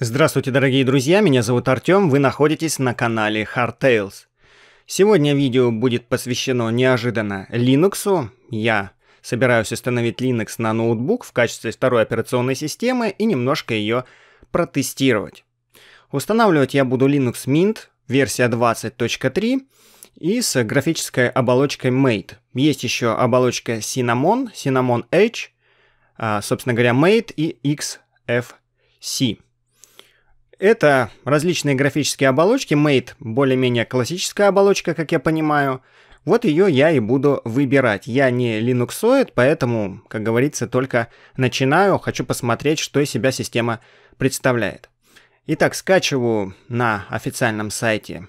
Здравствуйте, дорогие друзья, меня зовут Артем, вы находитесь на канале Hard Tales. Сегодня видео будет посвящено неожиданно Linux. Я собираюсь установить Linux на ноутбук в качестве второй операционной системы и немножко ее протестировать. Устанавливать я буду Linux Mint, версия 20.3 и с графической оболочкой Mate. Есть еще оболочка Cinnamon, Cinnamon Edge, а, собственно говоря, Mate и XFC. Это различные графические оболочки, Mate более-менее классическая оболочка, как я понимаю. Вот ее я и буду выбирать. Я не Linuxoid, поэтому, как говорится, только начинаю, хочу посмотреть, что из себя система представляет. Итак, скачиваю на официальном сайте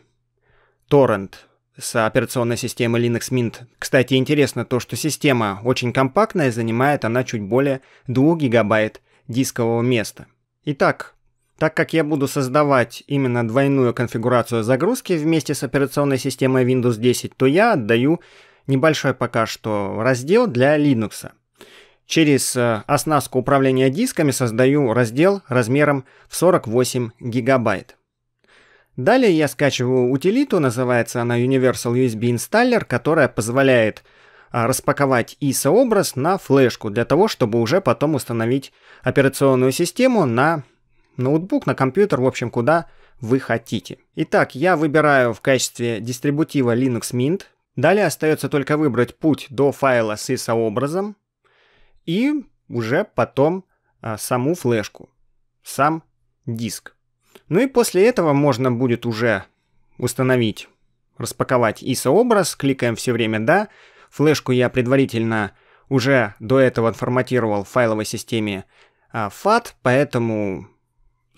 торрент с операционной системы Linux Mint. Кстати, интересно то, что система очень компактная, занимает она чуть более 2 гигабайт дискового места. Итак, так как я буду создавать именно двойную конфигурацию загрузки вместе с операционной системой Windows 10, то я отдаю небольшой пока что раздел для Linux. Через э, оснастку управления дисками создаю раздел размером в 48 гигабайт. Далее я скачиваю утилиту, называется она Universal USB Installer, которая позволяет э, распаковать ISO-образ на флешку для того, чтобы уже потом установить операционную систему на ноутбук, на компьютер, в общем, куда вы хотите. Итак, я выбираю в качестве дистрибутива Linux Mint. Далее остается только выбрать путь до файла с ISO-образом и уже потом а, саму флешку, сам диск. Ну и после этого можно будет уже установить, распаковать ISO-образ, кликаем все время «Да». Флешку я предварительно уже до этого отформатировал в файловой системе а, FAT, поэтому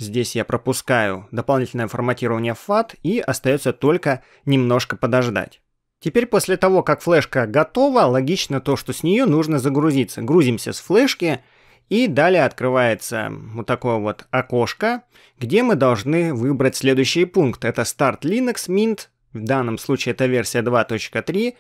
Здесь я пропускаю дополнительное форматирование FAT и остается только немножко подождать. Теперь после того, как флешка готова, логично то, что с нее нужно загрузиться. Грузимся с флешки и далее открывается вот такое вот окошко, где мы должны выбрать следующий пункт. Это Start Linux Mint, в данном случае это версия 2.3,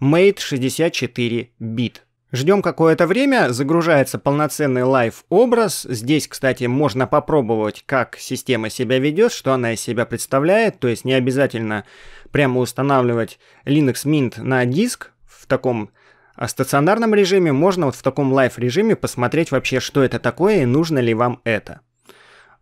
Mate 64 бит. Ждем какое-то время, загружается полноценный лайв-образ. Здесь, кстати, можно попробовать, как система себя ведет, что она из себя представляет. То есть не обязательно прямо устанавливать Linux Mint на диск в таком а, стационарном режиме. Можно вот в таком лайв-режиме посмотреть вообще, что это такое и нужно ли вам это.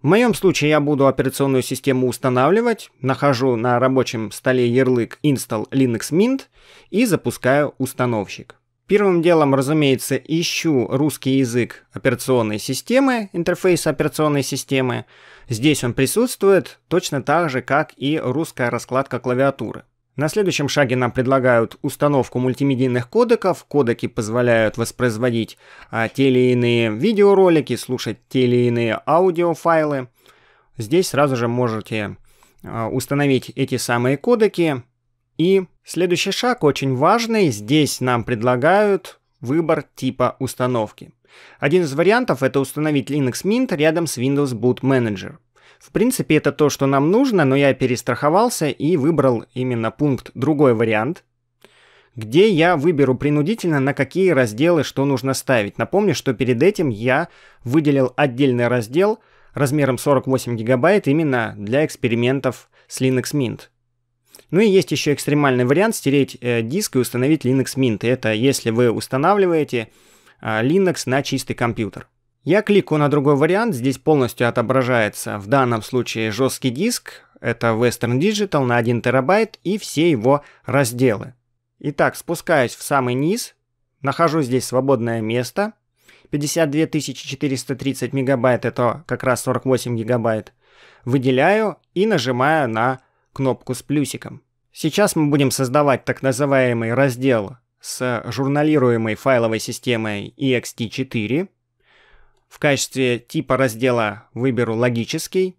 В моем случае я буду операционную систему устанавливать, нахожу на рабочем столе ярлык install Linux Mint и запускаю установщик. Первым делом, разумеется, ищу русский язык операционной системы, интерфейс операционной системы. Здесь он присутствует точно так же, как и русская раскладка клавиатуры. На следующем шаге нам предлагают установку мультимедийных кодеков. Кодеки позволяют воспроизводить а, те или иные видеоролики, слушать те или иные аудиофайлы. Здесь сразу же можете а, установить эти самые кодеки, и следующий шаг очень важный. Здесь нам предлагают выбор типа установки. Один из вариантов это установить Linux Mint рядом с Windows Boot Manager. В принципе, это то, что нам нужно, но я перестраховался и выбрал именно пункт «Другой вариант», где я выберу принудительно, на какие разделы что нужно ставить. Напомню, что перед этим я выделил отдельный раздел размером 48 гигабайт именно для экспериментов с Linux Mint. Ну и есть еще экстремальный вариант стереть э, диск и установить Linux Mint. Это если вы устанавливаете э, Linux на чистый компьютер. Я кликаю на другой вариант, здесь полностью отображается в данном случае жесткий диск, это Western Digital на 1 терабайт и все его разделы. Итак, спускаюсь в самый низ, нахожу здесь свободное место, 52 430 мегабайт, это как раз 48 гигабайт, выделяю и нажимаю на кнопку с плюсиком. Сейчас мы будем создавать так называемый раздел с журналируемой файловой системой ext4. В качестве типа раздела выберу логический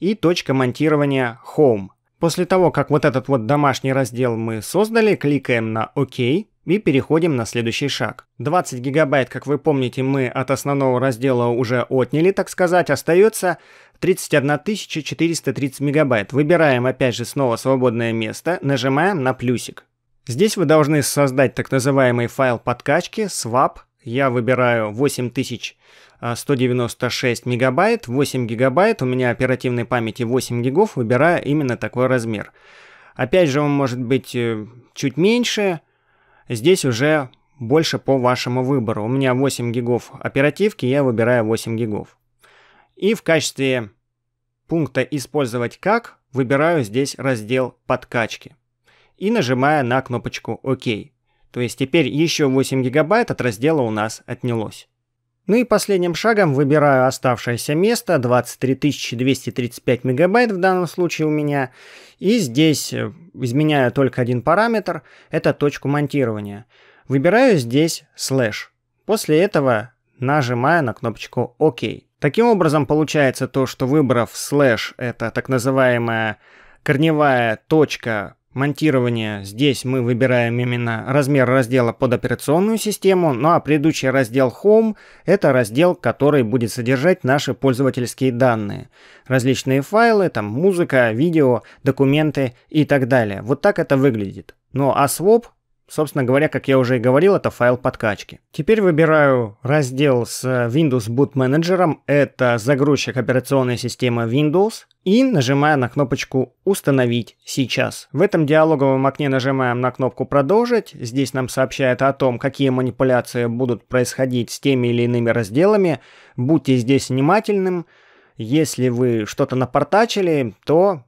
и точка монтирования home. После того, как вот этот вот домашний раздел мы создали, кликаем на ОК и переходим на следующий шаг. 20 гигабайт, как вы помните, мы от основного раздела уже отняли, так сказать, остается 31 430 мегабайт. Выбираем опять же снова свободное место, нажимаем на плюсик. Здесь вы должны создать так называемый файл подкачки, swap. Я выбираю 8196 мегабайт, 8 гигабайт, у меня оперативной памяти 8 гигов, выбираю именно такой размер. Опять же, он может быть э, чуть меньше, здесь уже больше по вашему выбору. У меня 8 гигов оперативки, я выбираю 8 гигов. И в качестве пункта «Использовать как» выбираю здесь раздел «Подкачки» и нажимая на кнопочку «Ок». То есть теперь еще 8 гигабайт от раздела у нас отнялось. Ну и последним шагом выбираю оставшееся место, 23235 мегабайт в данном случае у меня. И здесь э, изменяю только один параметр, это точку монтирования. Выбираю здесь слэш. После этого нажимаю на кнопочку ОК. Таким образом, получается то, что выбрав слэш, это так называемая корневая точка монтирования, здесь мы выбираем именно размер раздела под операционную систему, ну а предыдущий раздел Home – это раздел, который будет содержать наши пользовательские данные. Различные файлы, там музыка, видео, документы и так далее. Вот так это выглядит. Ну а swap Собственно говоря, как я уже и говорил, это файл подкачки. Теперь выбираю раздел с э, Windows Boot Manager, это загрузчик операционной системы Windows, и нажимаю на кнопочку «Установить сейчас». В этом диалоговом окне нажимаем на кнопку «Продолжить». Здесь нам сообщает о том, какие манипуляции будут происходить с теми или иными разделами. Будьте здесь внимательным. Если вы что-то напортачили, то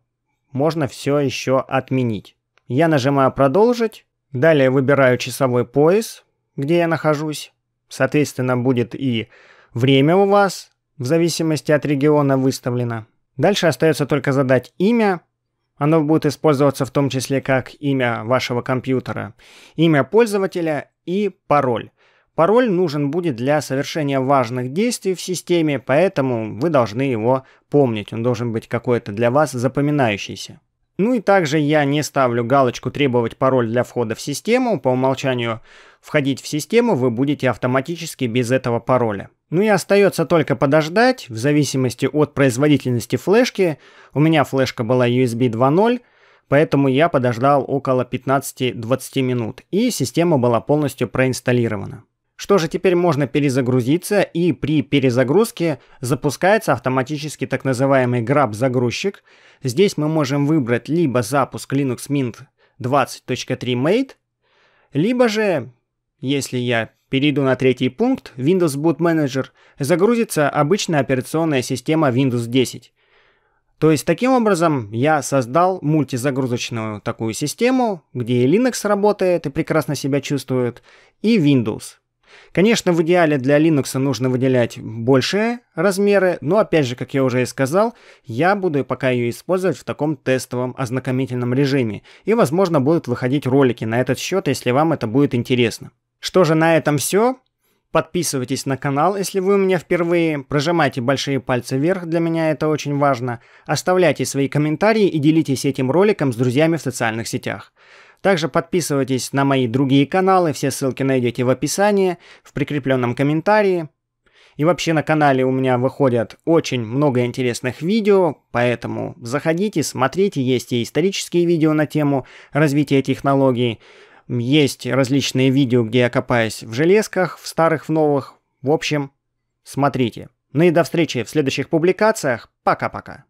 можно все еще отменить. Я нажимаю «Продолжить». Далее выбираю часовой пояс, где я нахожусь. Соответственно, будет и время у вас, в зависимости от региона, выставлено. Дальше остается только задать имя. Оно будет использоваться в том числе как имя вашего компьютера, имя пользователя и пароль. Пароль нужен будет для совершения важных действий в системе, поэтому вы должны его помнить. Он должен быть какой-то для вас запоминающийся. Ну и также я не ставлю галочку «Требовать пароль для входа в систему». По умолчанию входить в систему вы будете автоматически без этого пароля. Ну и остается только подождать, в зависимости от производительности флешки. У меня флешка была USB 2.0, поэтому я подождал около 15-20 минут, и система была полностью проинсталлирована. Что же теперь можно перезагрузиться и при перезагрузке запускается автоматически так называемый граб-загрузчик. Здесь мы можем выбрать либо запуск Linux Mint 20.3 Mate, либо же, если я перейду на третий пункт, Windows Boot Manager, загрузится обычная операционная система Windows 10. То есть таким образом я создал мультизагрузочную такую систему, где и Linux работает и прекрасно себя чувствует, и Windows – Конечно, в идеале для Linux нужно выделять большие размеры, но опять же, как я уже и сказал, я буду пока ее использовать в таком тестовом ознакомительном режиме, и возможно будут выходить ролики на этот счет, если вам это будет интересно. Что же на этом все. Подписывайтесь на канал, если вы у меня впервые. Прожимайте большие пальцы вверх, для меня это очень важно. Оставляйте свои комментарии и делитесь этим роликом с друзьями в социальных сетях. Также подписывайтесь на мои другие каналы, все ссылки найдете в описании, в прикрепленном комментарии. И вообще на канале у меня выходят очень много интересных видео, поэтому заходите, смотрите, есть и исторические видео на тему развития технологий. Есть различные видео, где я копаюсь в железках, в старых, в новых. В общем, смотрите. Ну и до встречи в следующих публикациях. Пока-пока.